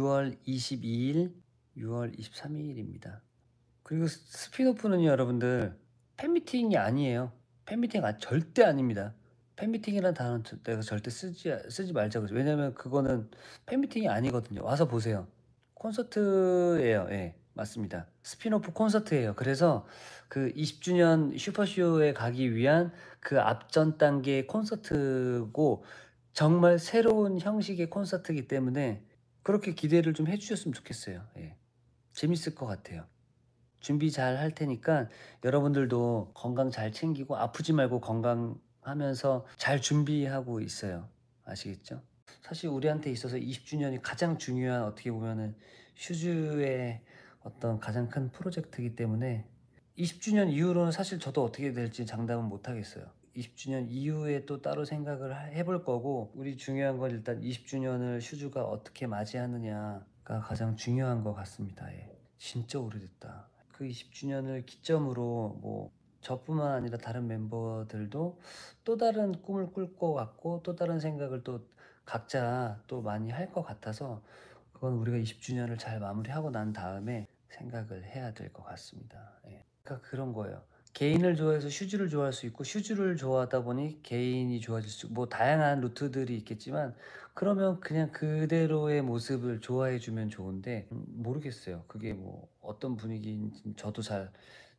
6월 22일, 6월 23일입니다. 그리고 스피노프는 여러분들 팬미팅이 아니에요. 팬미팅 아, 절대 아닙니다. 팬미팅이라는 단어 내가 절대 쓰지 쓰지 말자고 왜냐면 그거는 팬미팅이 아니거든요. 와서 보세요. 콘서트예요. 예. 맞습니다. 스피노프 콘서트예요. 그래서 그 20주년 슈퍼쇼에 가기 위한 그 앞전 단계 콘서트고 정말 새로운 형식의 콘서트이기 때문에 그렇게 기대를 좀 해주셨으면 좋겠어요. 예. 재밌을 것 같아요. 준비 잘 할 테니까 여러분들도 건강 잘 챙기고 아프지 말고 건강하면서 잘 준비하고 있어요. 아시겠죠? 사실 우리한테 있어서 20주년이 가장 중요한 어떻게 보면은 슈즈의 어떤 가장 큰 프로젝트이기 때문에 20주년 이후로는 사실 저도 어떻게 될지 장담은 못하겠어요. 20주년 이후에 또 따로 생각을 해볼 거고 우리 중요한 건 일단 20주년을 슈즈가 어떻게 맞이하느냐가 가장 중요한 것 같습니다. 예. 진짜 오래됐다. 그 20주년을 기점으로 뭐 저뿐만 아니라 다른 멤버들도 또 다른 꿈을 꿀 것 같고 또 다른 생각을 또 각자 또 많이 할 것 같아서 그건 우리가 20주년을 잘 마무리하고 난 다음에 생각을 해야 될 것 같습니다. 예. 그러니까 그런 거예요. 개인을 좋아해서 슈즈를 좋아할 수 있고 슈즈를 좋아하다 보니 개인이 좋아질 수 뭐 다양한 루트들이 있겠지만 그러면 그냥 그대로의 모습을 좋아해 주면 좋은데 음, 모르겠어요 그게 뭐 어떤 분위기인지 저도 잘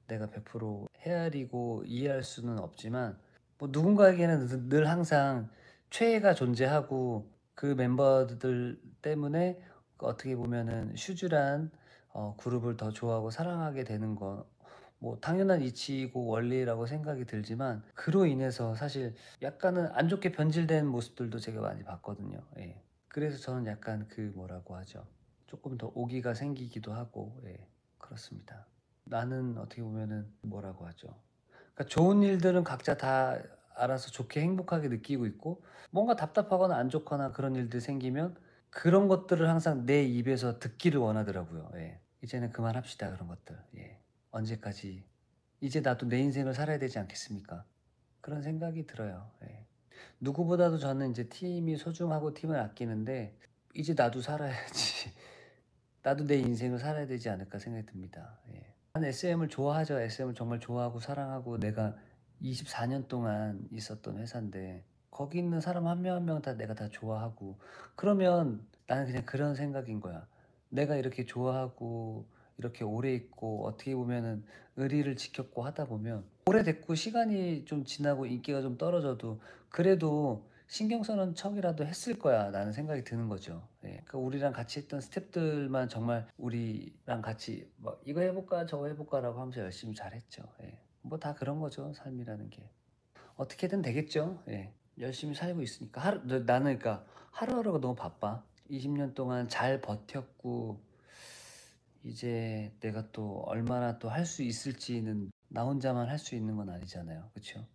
내가 100% 헤아리고 이해할 수는 없지만 뭐 누군가에게는 늘 항상 최애가 존재하고 그 멤버들 때문에 어떻게 보면은 슈즈란 어, 그룹을 더 좋아하고 사랑하게 되는 거뭐 당연한 이치이고 원리라고 생각이 들지만 그로 인해서 사실 약간은 안 좋게 변질된 모습들도 제가 많이 봤거든요. 예. 그래서 저는 약간 그 뭐라고 하죠. 조금 더 오기가 생기기도 하고 예. 그렇습니다. 나는 어떻게 보면은 뭐라고 하죠. 그러니까 좋은 일들은 각자 다 알아서 좋게 행복하게 느끼고 있고 뭔가 답답하거나 안 좋거나 그런 일들 생기면 그런 것들을 항상 내 입에서 듣기를 원하더라고요. 예. 이제는 그만합시다 그런 것들. 예. 언제까지 이제 나도 내 인생을 살아야 되지 않겠습니까? 그런 생각이 들어요. 예. 누구보다도 저는 이제 팀이 소중하고 팀을 아끼는데 이제 나도 살아야지. 나도 내 인생을 살아야 되지 않을까 생각이 듭니다. 예. 난 SM을 좋아하죠. SM을 정말 좋아하고 사랑하고 내가 24년 동안 있었던 회사인데 거기 있는 사람 한 명 한 명 다 내가 다 좋아하고 그러면 나는 그냥 그런 생각인 거야. 내가 이렇게 좋아하고 이렇게 오래 있고 어떻게 보면은 의리를 지켰고 하다 보면 오래됐고 시간이 좀 지나고 인기가 좀 떨어져도 그래도 신경 쓰는 척이라도 했을 거야 라는 생각이 드는 거죠 예. 그 우리랑 같이 했던 스탭들만 정말 우리랑 같이 막 뭐 이거 해볼까 저거 해볼까 라고 하면서 열심히 잘했죠 예. 뭐 다 그런 거죠 삶이라는 게 어떻게든 되겠죠 예. 열심히 살고 있으니까 하루, 나는 그러니까 하루하루가 너무 바빠 20년 동안 잘 버텼고 이제 내가 또 얼마나 또 할 수 있을지는 나 혼자만 할 수 있는 건 아니잖아요. 그렇죠?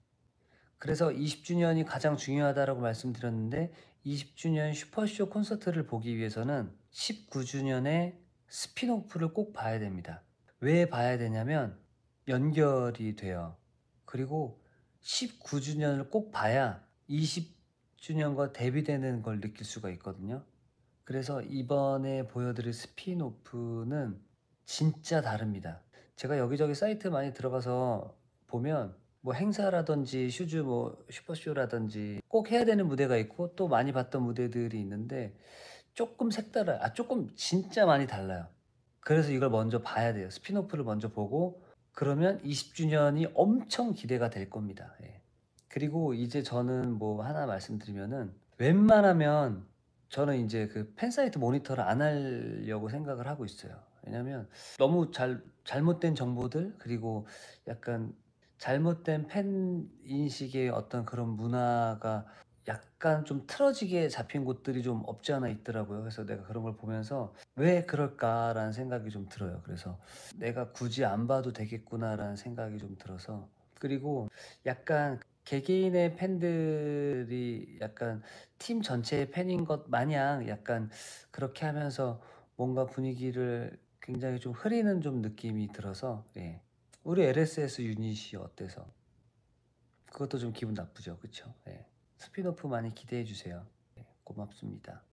그래서 20주년이 가장 중요하다라고 말씀드렸는데 20주년 슈퍼쇼 콘서트를 보기 위해서는 19주년의 스피노프를 꼭 봐야 됩니다. 왜 봐야 되냐면 연결이 돼요. 그리고 19주년을 꼭 봐야 20주년과 대비되는 걸 느낄 수가 있거든요. 그래서 이번에 보여드릴 스피노프는 진짜 다릅니다. 제가 여기저기 사이트 많이 들어가서 보면 뭐 행사라든지 슈즈 뭐 슈퍼쇼라든지 꼭 해야 되는 무대가 있고 또 많이 봤던 무대들이 있는데 조금 색다라아 조금 진짜 많이 달라요. 그래서 이걸 먼저 봐야 돼요. 스피노프를 먼저 보고 그러면 20주년이 엄청 기대가 될 겁니다. 예. 그리고 이제 저는 뭐 하나 말씀드리면은 웬만하면 저는 이제 그 팬사이트 모니터를 안 하려고 생각을 하고 있어요. 왜냐면 너무 잘, 잘못된 정보들 그리고 약간 잘못된 팬 인식의 어떤 그런 문화가 약간 좀 틀어지게 잡힌 곳들이 좀 없지 않아 있더라고요. 그래서 내가 그런 걸 보면서 왜 그럴까라는 생각이 좀 들어요. 그래서 내가 굳이 안 봐도 되겠구나라는 생각이 좀 들어서 그리고 약간 개개인의 팬들이 약간 팀 전체의 팬인 것 마냥 약간 그렇게 하면서 뭔가 분위기를 굉장히 좀 흐리는 좀 느낌이 들어서 예. 우리 LSS 유닛이 어때서 그것도 좀 기분 나쁘죠 그쵸 예. 스피노프 많이 기대해 주세요 예. 고맙습니다